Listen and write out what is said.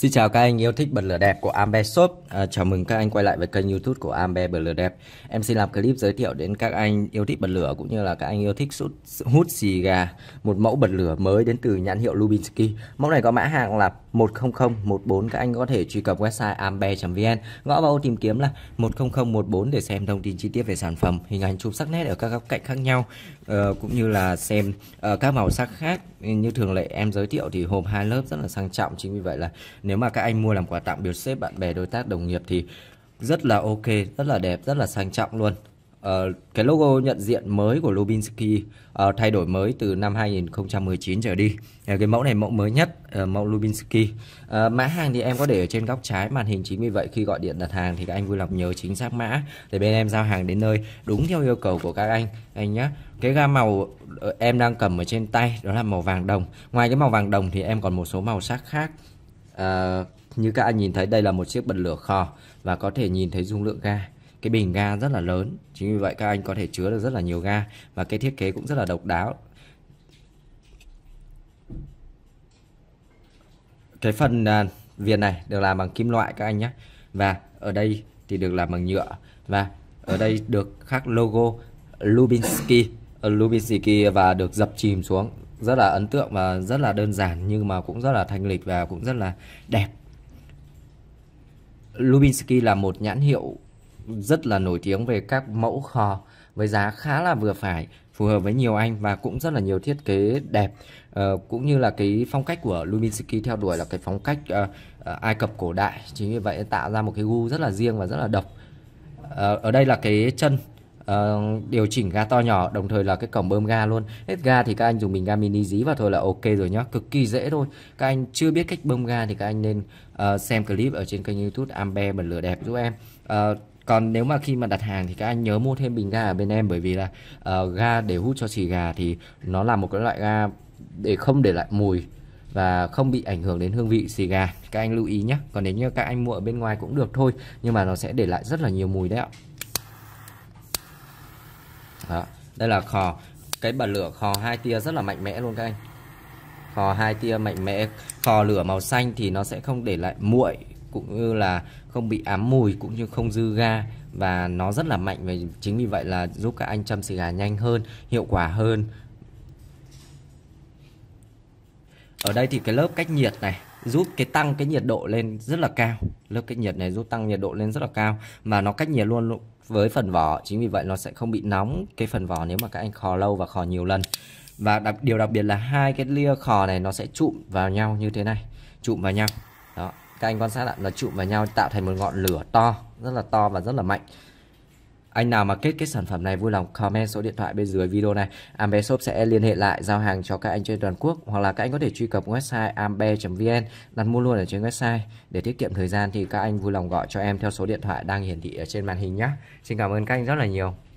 Xin chào các anh yêu thích bật lửa đẹp của Ambe Shop. À, chào mừng các anh quay lại với kênh YouTube của Ambe bật lửa đẹp. Em xin làm clip giới thiệu đến các anh yêu thích bật lửa cũng như là các anh yêu thích sút hút xì gà, một mẫu bật lửa mới đến từ nhãn hiệu Lubinsky. Mẫu này có mã hàng là 10014. Các anh có thể truy cập website ambe.vn, gõ vào ô tìm kiếm là 10014 để xem thông tin chi tiết về sản phẩm, hình ảnh chụp sắc nét ở các góc cạnh khác nhau uh, cũng như là xem uh, các màu sắc khác. Như thường lệ em giới thiệu thì hộp hai lớp rất là sang trọng chính vì vậy là nếu mà các anh mua làm quà tặng biếu sếp bạn bè đối tác đồng nghiệp thì rất là ok rất là đẹp rất là sang trọng luôn Uh, cái logo nhận diện mới của Lubinsky uh, thay đổi mới từ năm 2019 trở đi. Uh, cái mẫu này mẫu mới nhất, uh, mẫu Lubinsky. Uh, mã hàng thì em có để ở trên góc trái màn hình chính vì vậy khi gọi điện đặt hàng thì các anh vui lòng nhớ chính xác mã để bên em giao hàng đến nơi đúng theo yêu cầu của các anh anh nhé. Cái gam màu em đang cầm ở trên tay đó là màu vàng đồng. Ngoài cái màu vàng đồng thì em còn một số màu sắc khác Ờ, như các anh nhìn thấy đây là một chiếc bật lửa kho và có thể nhìn thấy dung lượng ga cái bình ga rất là lớn chính vì vậy các anh có thể chứa được rất là nhiều ga và cái thiết kế cũng rất là độc đáo cái phần à, viền này được làm bằng kim loại các anh nhé và ở đây thì được làm bằng nhựa và ở đây được khắc logo Lubinsky Lubinsky và được dập chìm xuống rất là ấn tượng và rất là đơn giản nhưng mà cũng rất là thanh lịch và cũng rất là đẹp Lubinsky là một nhãn hiệu rất là nổi tiếng về các mẫu kho với giá khá là vừa phải phù hợp với nhiều anh và cũng rất là nhiều thiết kế đẹp uh, cũng như là cái phong cách của Lubinsky theo đuổi là cái phong cách uh, uh, Ai Cập cổ đại chính vì vậy tạo ra một cái gu rất là riêng và rất là độc uh, ở đây là cái chân uh, điều chỉnh ga to nhỏ đồng thời là cái cổng bơm ga luôn hết ga thì các anh dùng bình ga mini dí vào thôi là ok rồi nhá cực kỳ dễ thôi các anh chưa biết cách bơm ga thì các anh nên uh, xem clip ở trên kênh youtube ambe bật lửa đẹp giúp em uh, còn nếu mà khi mà đặt hàng thì các anh nhớ mua thêm bình ga ở bên em bởi vì là uh, ga để hút cho xì gà thì nó là một cái loại ga để không để lại mùi và không bị ảnh hưởng đến hương vị xì gà các anh lưu ý nhé còn nếu như các anh mua ở bên ngoài cũng được thôi nhưng mà nó sẽ để lại rất là nhiều mùi đấy ạ đó. Đây là khò cái bật lửa khò hai tia rất là mạnh mẽ luôn các anh. Khò hai tia mạnh mẽ, khò lửa màu xanh thì nó sẽ không để lại muội cũng như là không bị ám mùi cũng như không dư ga và nó rất là mạnh và chính vì vậy là giúp các anh châm xì gà nhanh hơn, hiệu quả hơn. Ở đây thì cái lớp cách nhiệt này giúp cái tăng cái nhiệt độ lên rất là cao lớp cách nhiệt này giúp tăng nhiệt độ lên rất là cao mà nó cách nhiệt luôn với phần vỏ chính vì vậy nó sẽ không bị nóng cái phần vỏ nếu mà các anh khò lâu và khò nhiều lần và đặc, điều đặc biệt là hai cái lia khò này nó sẽ trụm vào nhau như thế này trụm vào nhau đó các anh quan sát ạ nó trụm vào nhau tạo thành một ngọn lửa to rất là to và rất là mạnh anh nào mà kết cái sản phẩm này vui lòng comment số điện thoại bên dưới video này. Ambe Shop sẽ liên hệ lại giao hàng cho các anh trên toàn quốc hoặc là các anh có thể truy cập website ambe.vn đặt mua luôn ở trên website. Để tiết kiệm thời gian thì các anh vui lòng gọi cho em theo số điện thoại đang hiển thị ở trên màn hình nhé. Xin cảm ơn các anh rất là nhiều.